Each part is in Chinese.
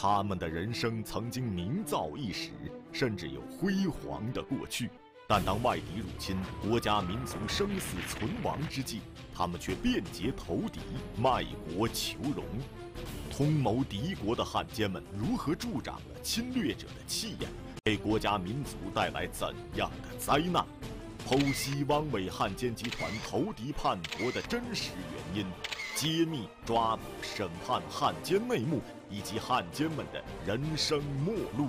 他们的人生曾经名噪一时，甚至有辉煌的过去，但当外敌入侵、国家民族生死存亡之际，他们却变节投敌、卖国求荣，通谋敌国的汉奸们如何助长了侵略者的气焰，给国家民族带来怎样的灾难？剖析汪伪汉奸集团投敌叛国的真实原因。揭秘、抓捕、审判汉奸内幕，以及汉奸们的人生末路。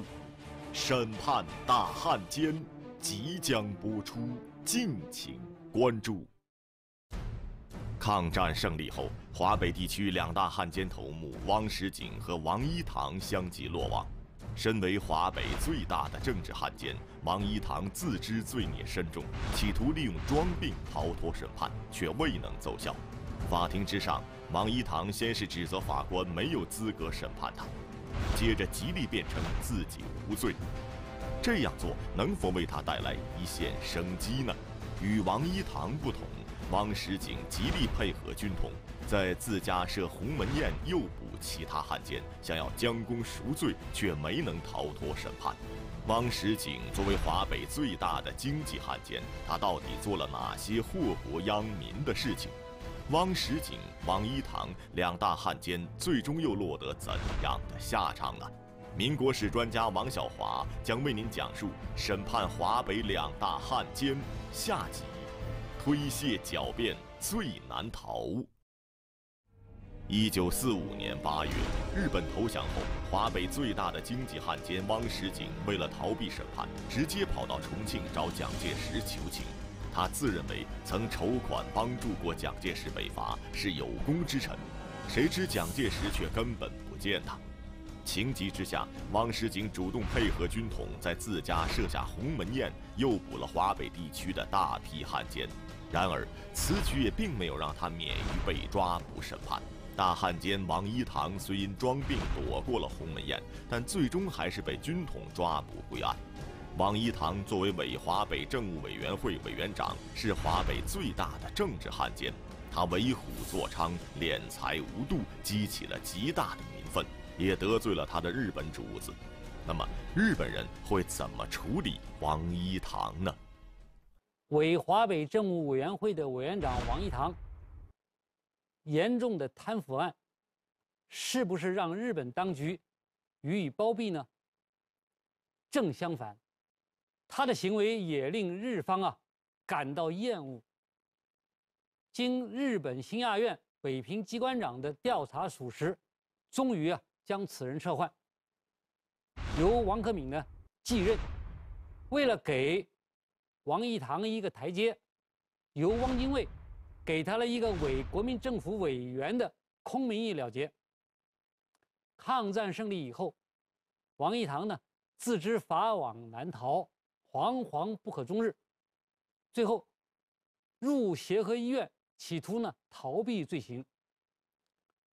审判大汉奸即将播出，敬请关注。抗战胜利后，华北地区两大汉奸头目汪石景和王一堂相继落网。身为华北最大的政治汉奸，王一堂自知罪孽深重，企图利用装病逃脱审判，却未能奏效。法庭之上，王一堂先是指责法官没有资格审判他，接着极力辩称自己无罪。这样做能否为他带来一线生机呢？与王一堂不同，汪石景极力配合军统，在自家设鸿门宴诱捕其他汉奸，想要将功赎罪，却没能逃脱审判。汪石景作为华北最大的经济汉奸，他到底做了哪些祸国殃民的事情？汪石井、汪一堂两大汉奸，最终又落得怎样的下场呢？民国史专家王小华将为您讲述审判华北两大汉奸下集：推卸狡辩最难逃。一九四五年八月，日本投降后，华北最大的经济汉奸汪石井为了逃避审判，直接跑到重庆找蒋介石求情。他自认为曾筹款帮助过蒋介石北伐是有功之臣，谁知蒋介石却根本不见他。情急之下，汪世景主动配合军统，在自家设下鸿门宴，诱捕了华北地区的大批汉奸。然而，此举也并没有让他免于被抓捕审判。大汉奸王一堂虽因装病躲过了鸿门宴，但最终还是被军统抓捕归案。王一堂作为伪华北政务委员会委员长，是华北最大的政治汉奸。他为虎作伥、敛财无度，激起了极大的民愤，也得罪了他的日本主子。那么，日本人会怎么处理王一堂呢？伪华北政务委员会的委员长王一堂严重的贪腐案，是不是让日本当局予以包庇呢？正相反。他的行为也令日方啊感到厌恶。经日本新亚院北平机关长的调查属实，终于啊将此人撤换，由王克敏呢继任。为了给王义堂一个台阶，由汪精卫给他了一个委国民政府委员的空名义了结。抗战胜利以后，王义堂呢自知法网难逃。惶惶不可终日，最后入协和医院，企图呢逃避罪行。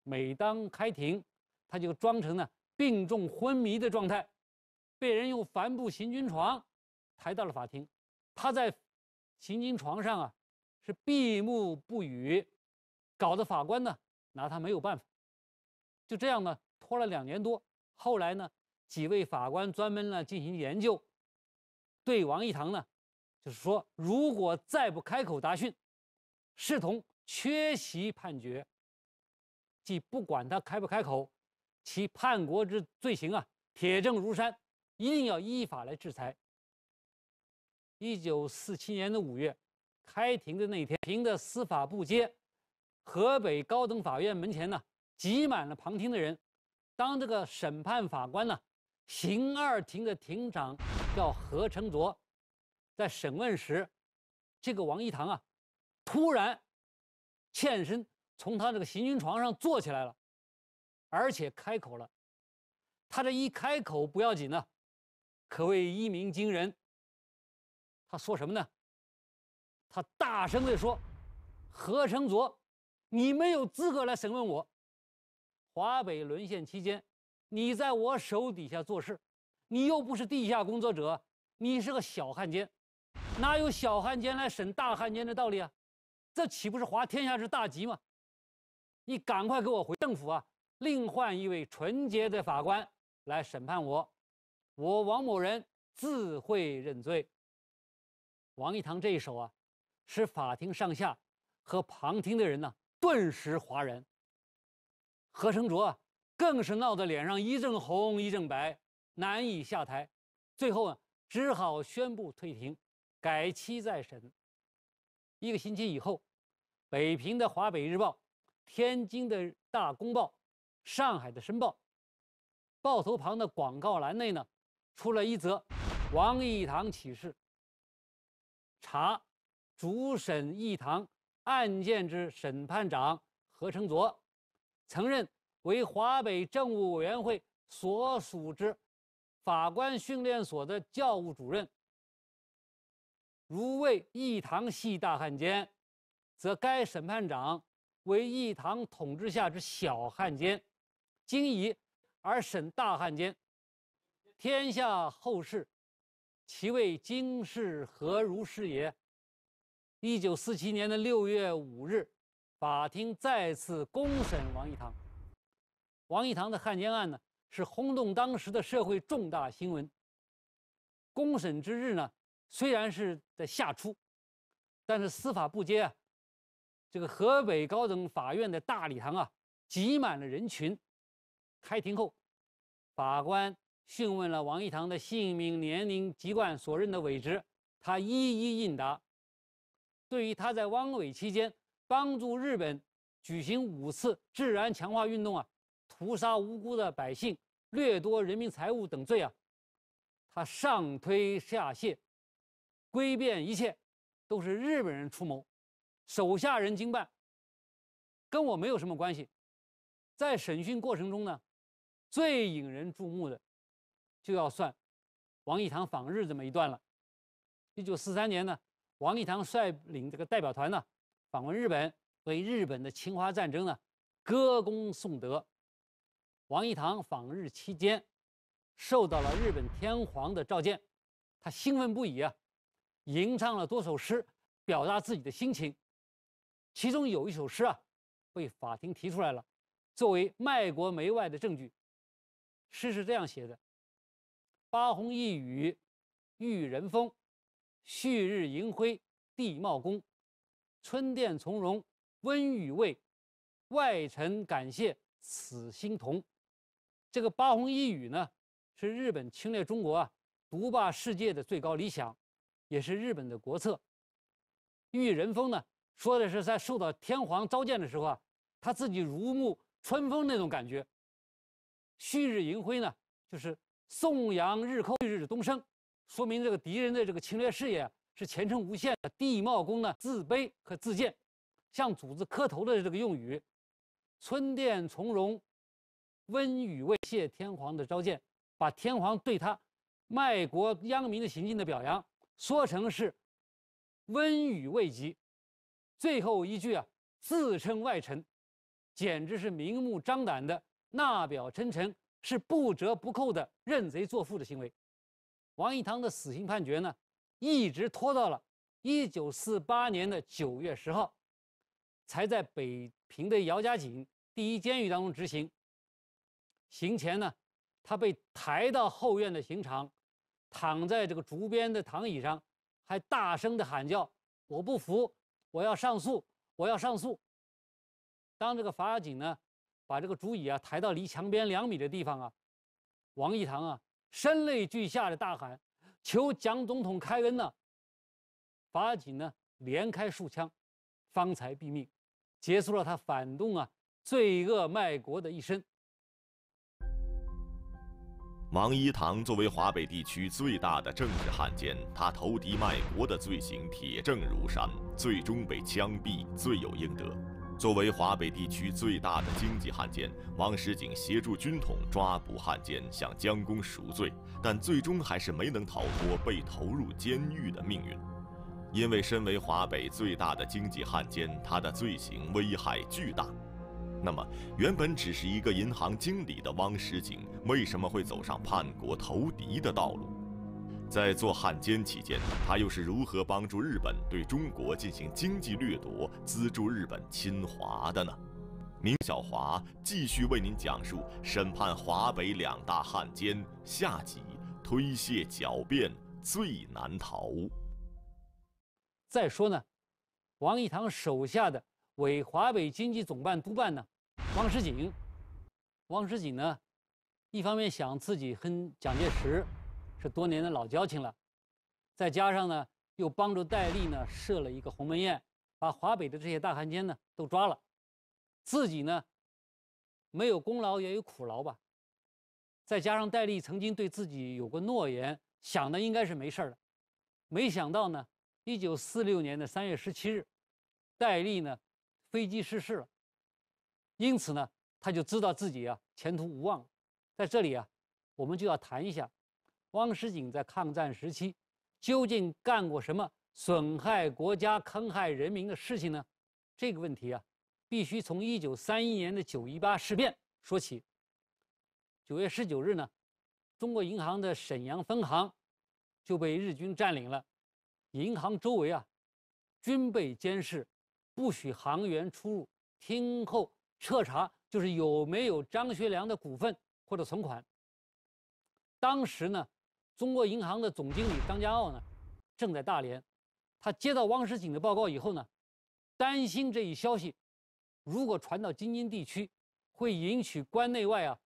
每当开庭，他就装成呢病重昏迷的状态，被人用帆布行军床抬到了法庭。他在行军床上啊是闭目不语，搞得法官呢拿他没有办法。就这样呢拖了两年多，后来呢几位法官专门呢进行研究。对王一堂呢，就是说，如果再不开口答讯，视同缺席判决。即不管他开不开口，其叛国之罪行啊，铁证如山，一定要依法来制裁。一九四七年的五月，开庭的那天，庭的司法部街，河北高等法院门前呢，挤满了旁听的人。当这个审判法官呢。刑二庭的庭长叫何成卓，在审问时，这个王一堂啊，突然欠身从他这个行军床上坐起来了，而且开口了。他这一开口不要紧呢，可谓一鸣惊人。他说什么呢？他大声地说：“何成卓，你没有资格来审问我。华北沦陷期间。”你在我手底下做事，你又不是地下工作者，你是个小汉奸，哪有小汉奸来审大汉奸的道理啊？这岂不是滑天下之大稽吗？你赶快给我回政府啊，另换一位纯洁的法官来审判我，我王某人自会认罪。王一堂这一手啊，使法庭上下和旁听的人呢，顿时哗然。何成卓。更是闹得脸上一阵红一阵白，难以下台，最后啊，只好宣布退庭，改期再审。一个星期以后，北平的《华北日报》、天津的《大公报》、上海的《申报》，报头旁的广告栏内呢，出了一则王义堂启事：查主审义堂案件之审判长何成卓，曾任。为华北政务委员会所属之法官训练所的教务主任。如为一堂系大汉奸，则该审判长为一堂统治下之小汉奸，今已而审大汉奸，天下后世，其为今世何如是也？一九四七年的六月五日，法庭再次公审王一堂。王一堂的汉奸案呢，是轰动当时的社会重大新闻。公审之日呢，虽然是在夏初，但是司法部街啊，这个河北高等法院的大礼堂啊，挤满了人群。开庭后，法官讯问了王一堂的姓名、年龄、籍贯、所任的伪职，他一一应答。对于他在汪伪期间帮助日本举行五次治安强化运动啊。屠杀无辜的百姓、掠夺人民财物等罪啊，他上推下卸，诡辩一切都是日本人出谋，手下人经办，跟我没有什么关系。在审讯过程中呢，最引人注目的就要算王义堂访日这么一段了。一九四三年呢，王义堂率领这个代表团呢，访问日本，为日本的侵华战争呢歌功颂德。王一堂访日期间，受到了日本天皇的召见，他兴奋不已啊，吟唱了多首诗，表达自己的心情。其中有一首诗啊，被法庭提出来了，作为卖国媚外的证据。诗是这样写的：“八红一雨遇人风，旭日盈辉地茂功，春殿从容温雨味，外臣感谢此心同。”这个八纮一宇呢，是日本侵略中国、啊，独霸世界的最高理想，也是日本的国策。玉人风呢，说的是在受到天皇召见的时候啊，他自己如沐春风那种感觉。旭日盈辉呢，就是颂扬日寇旭日东升，说明这个敌人的这个侵略事业是前程无限。地貌功呢，自卑和自贱，向主子磕头的这个用语。村店从容。温雨未谢天皇的召见，把天皇对他卖国殃民的行径的表扬，说成是温雨未及。最后一句啊，自称外臣，简直是明目张胆的纳表称臣，是不折不扣的认贼作父的行为。王义堂的死刑判决呢，一直拖到了一九四八年的九月十号，才在北平的姚家井第一监狱当中执行。行前呢，他被抬到后院的刑场，躺在这个竹编的躺椅上，还大声的喊叫：“我不服，我要上诉，我要上诉。”当这个法警呢，把这个竹椅啊抬到离墙边两米的地方啊，王一堂啊声泪俱下的大喊：“求蒋总统开恩呐。法警呢连开数枪，方才毙命，结束了他反动啊、罪恶卖国的一生。王一堂作为华北地区最大的政治汉奸，他投敌卖国的罪行铁证如山，最终被枪毙，罪有应得。作为华北地区最大的经济汉奸，王石井协助军统抓捕汉奸，向江工赎罪，但最终还是没能逃脱被投入监狱的命运，因为身为华北最大的经济汉奸，他的罪行危害巨大。那么，原本只是一个银行经理的汪石井为什么会走上叛国投敌的道路？在做汉奸期间，他又是如何帮助日本对中国进行经济掠夺、资助日本侵华的呢？明小华继续为您讲述审判华北两大汉奸下集：推卸狡辩最难逃。再说呢，王义堂手下的。为华北经济总办督办呢，汪世景，汪世景呢，一方面想自己跟蒋介石是多年的老交情了，再加上呢，又帮助戴笠呢设了一个鸿门宴，把华北的这些大汉奸呢都抓了，自己呢，没有功劳也有苦劳吧，再加上戴笠曾经对自己有过诺言，想的应该是没事了，没想到呢，一九四六年的三月十七日，戴笠呢。飞机失事了，因此呢，他就知道自己啊前途无望。在这里啊，我们就要谈一下汪世景在抗战时期究竟干过什么损害国家、坑害人民的事情呢？这个问题啊，必须从一九三一年的九一八事变说起。九月十九日呢，中国银行的沈阳分行就被日军占领了，银行周围啊均被监视。不许航员出入，听候彻查，就是有没有张学良的股份或者存款。当时呢，中国银行的总经理张家傲呢，正在大连。他接到汪时景的报告以后呢，担心这一消息如果传到京津地区，会引起关内外啊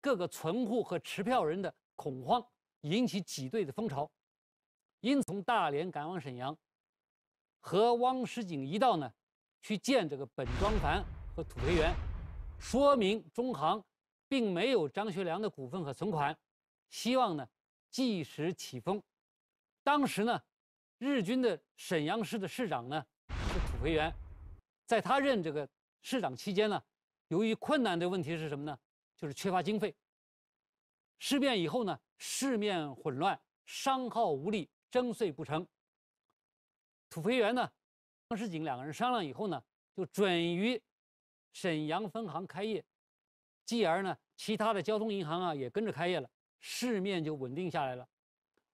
各个存户和持票人的恐慌，引起挤兑的风潮，因从大连赶往沈阳，和汪时景一道呢。去见这个本庄繁和土肥原，说明中行并没有张学良的股份和存款，希望呢即时起风。当时呢，日军的沈阳市的市长呢是土肥原，在他任这个市长期间呢，由于困难的问题是什么呢？就是缺乏经费。事变以后呢，市面混乱，商号无力，征税不成。土肥原呢？汪世景两个人商量以后呢，就准于沈阳分行开业，继而呢，其他的交通银行啊也跟着开业了，市面就稳定下来了。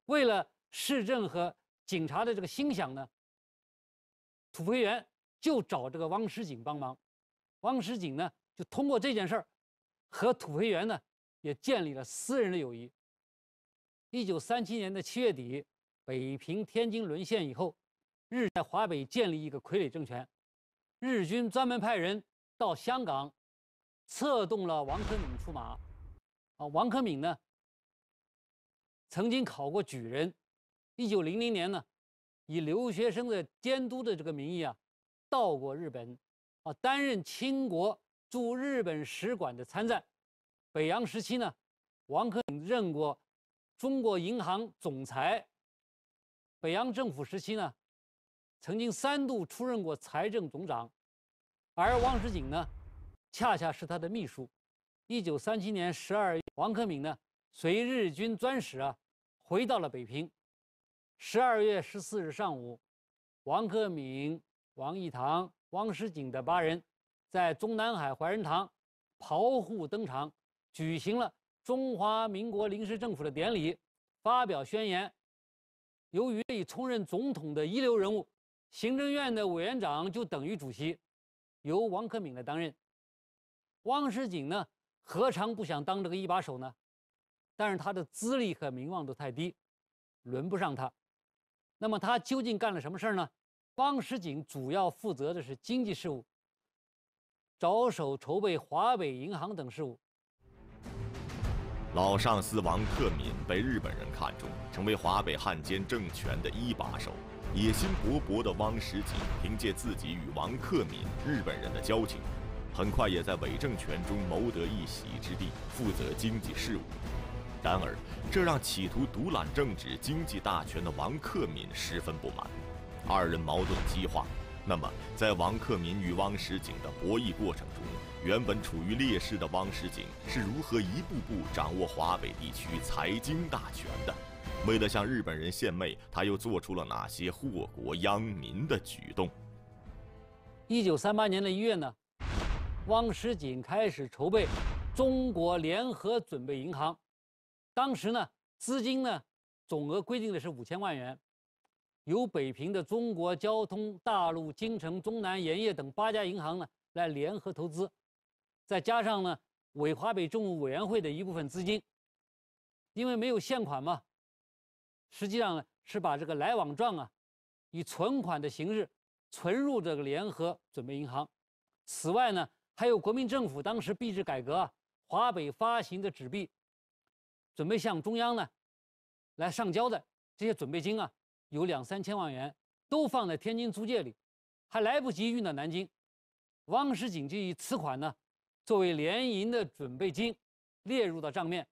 为了市政和警察的这个心想呢，土肥原就找这个汪世景帮忙，汪世景呢就通过这件事儿和土肥原呢也建立了私人的友谊。一九三七年的七月底，北平、天津沦陷以后。日在华北建立一个傀儡政权，日军专门派人到香港，策动了王克敏出马。啊，王克敏呢，曾经考过举人，一九零零年呢，以留学生的监督的这个名义啊，到过日本，啊，担任清国驻日本使馆的参赞。北洋时期呢，王克敏任过中国银行总裁。北洋政府时期呢。曾经三度出任过财政总长，而汪时井呢，恰恰是他的秘书。一九三七年十二月，王克敏呢随日军专使啊回到了北平。十二月十四日上午，王克敏、王义堂、汪时井的八人，在中南海怀仁堂炮户登场，举行了中华民国临时政府的典礼，发表宣言。由于已充任总统的一流人物。行政院的委员长就等于主席，由王克敏来担任。汪世景呢，何尝不想当这个一把手呢？但是他的资历和名望都太低，轮不上他。那么他究竟干了什么事儿呢？汪世景主要负责的是经济事务，着手筹备华北银行等事务。老上司王克敏被日本人看中，成为华北汉奸政权的一把手。野心勃勃的汪时景凭借自己与王克敏、日本人的交情，很快也在伪政权中谋得一席之地，负责经济事务。然而，这让企图独揽政治经济大权的王克敏十分不满，二人矛盾激化。那么，在王克敏与汪时景的博弈过程中，原本处于劣势的汪世锦是如何一步步掌握华北地区财经大权的？为了向日本人献媚，他又做出了哪些祸国殃民的举动？一九三八年的一月呢，汪世锦开始筹备中国联合准备银行。当时呢，资金呢总额规定的是五千万元，由北平的中国交通、大陆、京城、中南盐业等八家银行呢来联合投资。再加上呢，伪华北政务委员会的一部分资金，因为没有现款嘛，实际上呢是把这个来往账啊，以存款的形式存入这个联合准备银行。此外呢，还有国民政府当时币制改革啊，华北发行的纸币，准备向中央呢来上交的这些准备金啊，有两三千万元，都放在天津租界里，还来不及运到南京。汪时景就以此款呢。作为联营的准备金，列入到账面，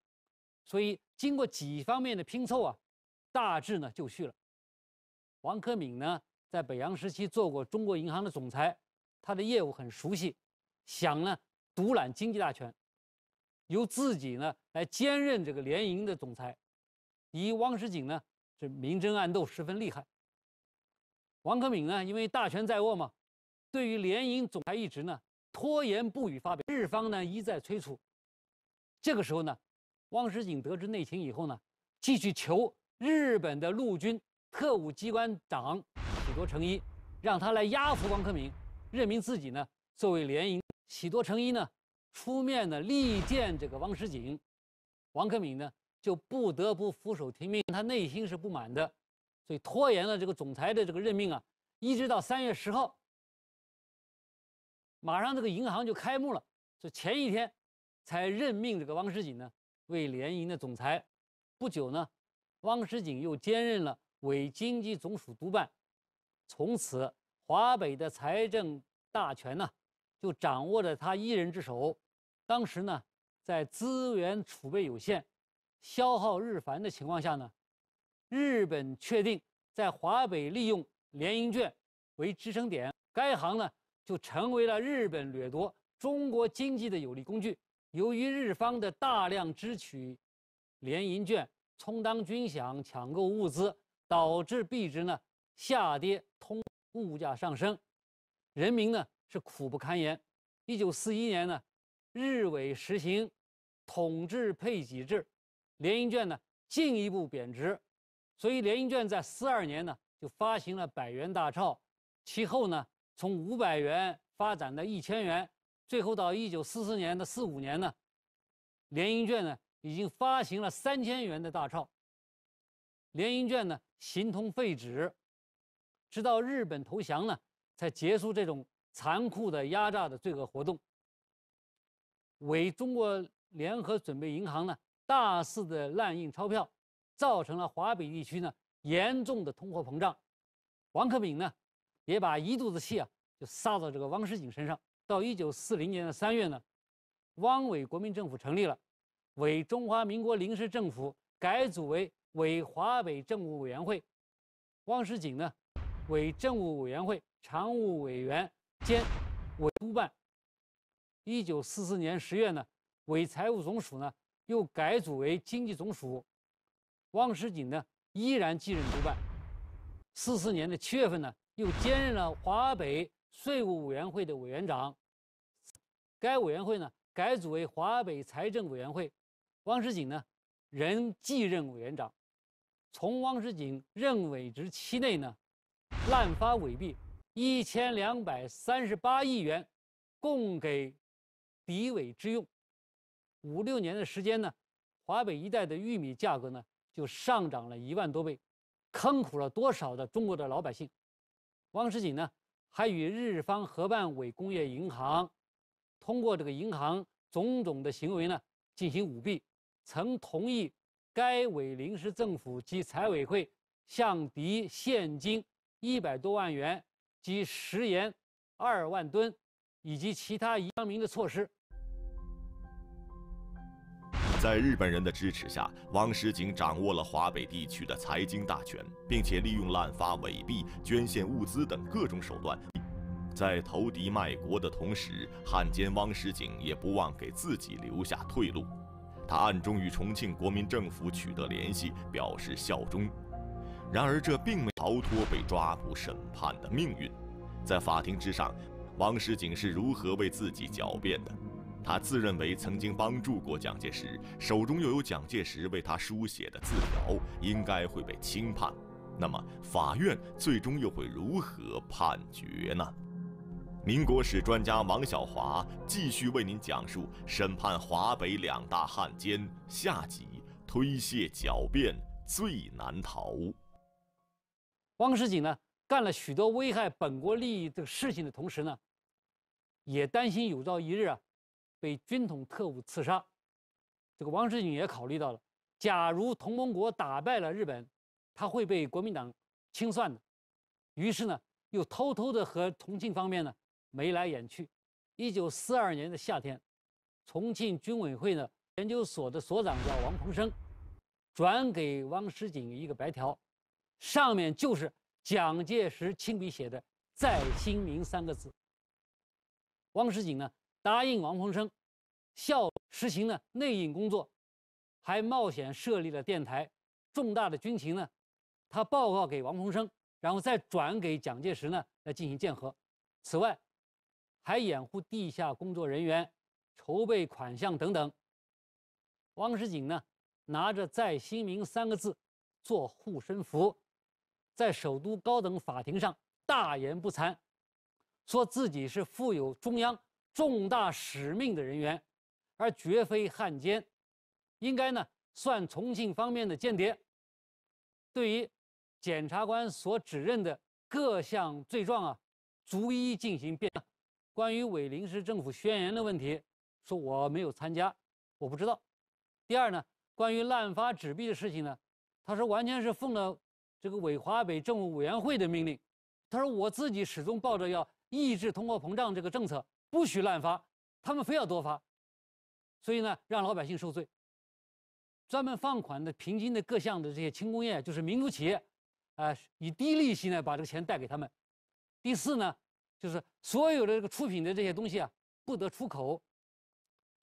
所以经过几方面的拼凑啊，大致呢就绪了。王克敏呢，在北洋时期做过中国银行的总裁，他的业务很熟悉，想呢独揽经济大权，由自己呢来兼任这个联营的总裁。以汪世景呢，这明争暗斗十分厉害。王克敏呢，因为大权在握嘛，对于联营总裁一职呢。拖延不予发表日方呢一再催促。这个时候呢，汪石景得知内情以后呢，继续求日本的陆军特务机关长喜多成一，让他来压服王克敏，任命自己呢作为联营。喜多成一呢出面呢力荐这个汪石景，王克敏呢就不得不俯首听命，他内心是不满的，所以拖延了这个总裁的这个任命啊，一直到三月十号。马上这个银行就开幕了，就前一天才任命这个汪世锦呢为联营的总裁。不久呢，汪世锦又兼任了伪经济总署督办。从此，华北的财政大权呢就掌握在他一人之手。当时呢，在资源储备有限、消耗日繁的情况下呢，日本确定在华北利用联营券为支撑点，该行呢。就成为了日本掠夺中国经济的有力工具。由于日方的大量支取联银券充当军饷、抢购物资，导致币值呢下跌，通物价上升，人民呢是苦不堪言。一九四一年呢，日伪实行统治配给制，联银券呢进一步贬值，所以联银券在四二年呢就发行了百元大钞，其后呢。从五百元发展到一千元，最后到一九四四年的四五年呢，联营券呢已经发行了三千元的大钞。联营券呢形同废纸，直到日本投降呢才结束这种残酷的压榨的罪恶活动。为中国联合准备银行呢大肆的滥印钞票，造成了华北地区呢严重的通货膨胀。王克敏呢。也把一肚子气啊，就撒到这个汪世景身上。到一九四零年的三月呢，汪伪国民政府成立了，伪中华民国临时政府改组为伪华北政务委员会，汪世景呢，伪政务委员会常务委员兼伪督办。一九四四年十月呢，伪财务总署呢又改组为经济总署，汪世景呢依然继任督办。四四年的七月份呢。又兼任了华北税务委员会的委员长。该委员会呢改组为华北财政委员会，汪石景呢仍继任委员长。从汪石景任委职期内呢，滥发伪币一千两百三十八亿元，供给敌伪之用。五六年的时间呢，华北一带的玉米价格呢就上涨了一万多倍，坑苦了多少的中国的老百姓！汪世锦呢，还与日方合办伪工业银行，通过这个银行种种的行为呢，进行舞弊，曾同意该伪临时政府及财委会向敌现金一百多万元及食盐二万吨以及其他移民的措施。在日本人的支持下，汪石景掌握了华北地区的财经大权，并且利用滥发伪币、捐献物资等各种手段，在投敌卖国的同时，汉奸汪石景也不忘给自己留下退路。他暗中与重庆国民政府取得联系，表示效忠。然而，这并没逃脱被抓捕审判的命运。在法庭之上，汪石景是如何为自己狡辩的？他自认为曾经帮助过蒋介石，手中又有蒋介石为他书写的字条，应该会被轻判。那么，法院最终又会如何判决呢？民国史专家王小华继续为您讲述审判华北两大汉奸下集，推卸狡辩最难逃。汪世景呢，干了许多危害本国利益的事情的同时呢，也担心有朝一日啊。被军统特务刺杀，这个王世锦也考虑到了，假如同盟国打败了日本，他会被国民党清算的。于是呢，又偷偷的和重庆方面呢眉来眼去。一九四二年的夏天，重庆军委会呢研究所的所长叫王鹏生，转给王世锦一个白条，上面就是蒋介石亲笔写的“在新民”三个字。王世俊呢？答应王鹏生，效实行了内应工作，还冒险设立了电台。重大的军情呢，他报告给王鹏生，然后再转给蒋介石呢来进行鉴核。此外，还掩护地下工作人员，筹备款项等等。汪世景呢，拿着“在新民”三个字做护身符，在首都高等法庭上大言不惭，说自己是富有中央。重大使命的人员，而绝非汉奸，应该呢算重庆方面的间谍。对于检察官所指认的各项罪状啊，逐一进行辩。关于伪临时政府宣言的问题，说我没有参加，我不知道。第二呢，关于滥发纸币的事情呢，他说完全是奉了这个伪华北政务委员会的命令。他说我自己始终抱着要抑制通货膨胀这个政策。不许滥发，他们非要多发，所以呢，让老百姓受罪。专门放款的、平均的各项的这些轻工业，就是民族企业，啊，以低利息呢把这个钱贷给他们。第四呢，就是所有的这个出品的这些东西啊，不得出口。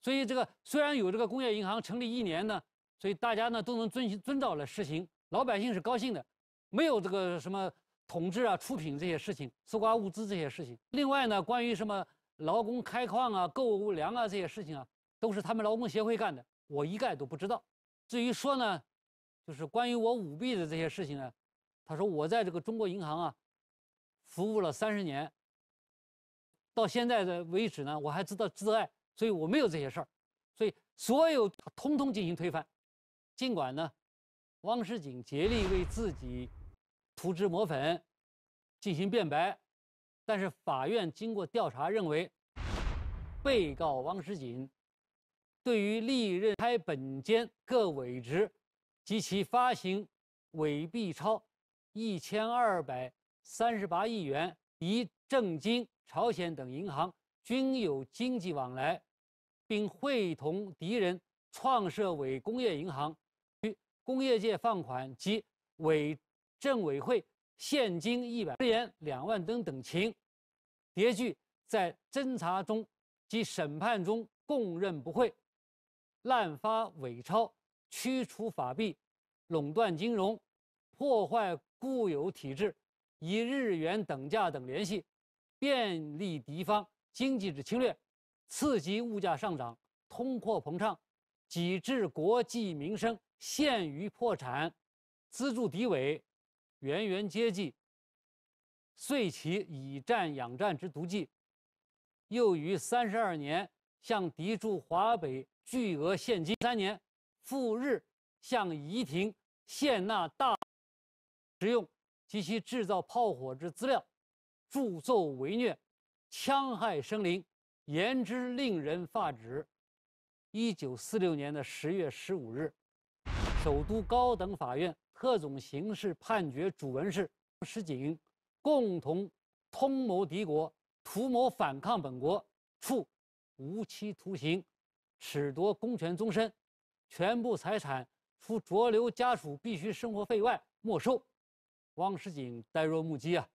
所以这个虽然有这个工业银行成立一年呢，所以大家呢都能遵遵照来实行，老百姓是高兴的，没有这个什么统治啊、出品这些事情、搜刮物资这些事情。另外呢，关于什么？劳工开矿啊，购粮啊，这些事情啊，都是他们劳工协会干的，我一概都不知道。至于说呢，就是关于我舞弊的这些事情呢，他说我在这个中国银行啊，服务了三十年，到现在的为止呢，我还知道自爱，所以我没有这些事儿，所以所有通通进行推翻。尽管呢，汪世景竭力为自己涂脂抹粉，进行辩白。但是法院经过调查认为，被告王石锦对于历任开本间各委职，及其发行伪币超一千二百三十八亿元，以正金、朝鲜等银行均有经济往来，并会同敌人创设伪工业银行，与工业界放款及伪政委会。现金一百日元两万吨等情，叠具在侦查中及审判中供认不讳，滥发伪钞，驱除法币，垄断金融，破坏固有体制，以日元等价等联系，便利敌方经济之侵略，刺激物价上涨，通货膨胀，几致国计民生陷于破产，资助敌伪。源源接济，遂其以战养战之毒计；又于三十二年向敌驻华北巨额现金；三年赴日向夷亭献纳大石用及其制造炮火之资料，助纣为虐，戕害生灵，言之令人发指。一九四六年的十月十五日，首都高等法院。各种刑事判决主文是：石井共同通谋敌国，图谋反抗本国，处无期徒刑，褫夺公权终身，全部财产除酌留家属必须生活费外没收。汪石井呆若木鸡啊！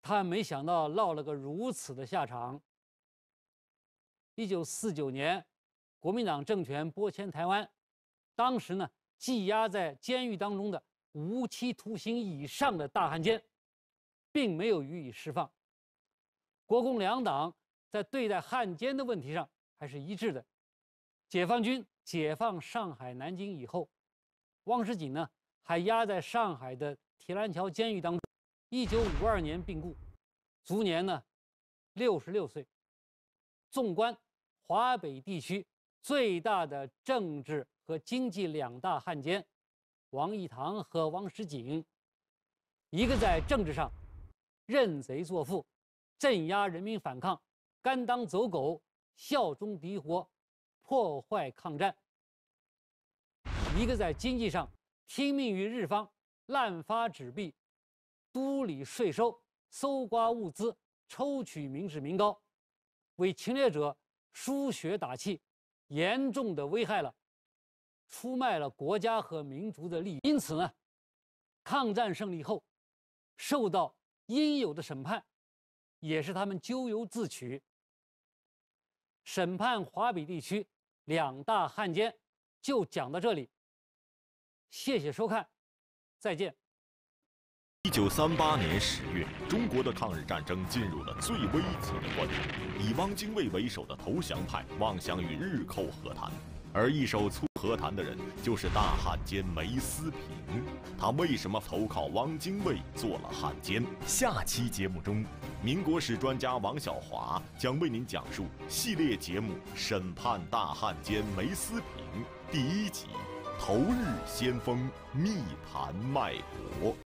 他没想到落了个如此的下场。一九四九年，国民党政权拨迁台湾，当时呢？羁押在监狱当中的无期徒刑以上的大汉奸，并没有予以释放。国共两党在对待汉奸的问题上还是一致的。解放军解放上海、南京以后，汪伪锦呢还压在上海的铁篮桥监狱当中。一九五二年病故，卒年呢六十六岁。纵观华北地区最大的政治。和经济两大汉奸，王义堂和王石景，一个在政治上认贼作父，镇压人民反抗，甘当走狗，效忠敌国，破坏抗战；一个在经济上听命于日方，滥发纸币，督理税收，搜刮物资，抽取民脂民膏，为侵略者输血打气，严重的危害了。出卖了国家和民族的利益，因此呢，抗战胜利后，受到应有的审判，也是他们咎由自取。审判华北地区两大汉奸，就讲到这里。谢谢收看，再见。一九三八年十月，中国的抗日战争进入了最危急的关头，以汪精卫为首的投降派妄想与日寇和谈。而一手促和谈的人就是大汉奸梅思平，他为什么投靠汪精卫做了汉奸？下期节目中，民国史专家王晓华将为您讲述系列节目《审判大汉奸梅思平》第一集：投日先锋密谈卖国。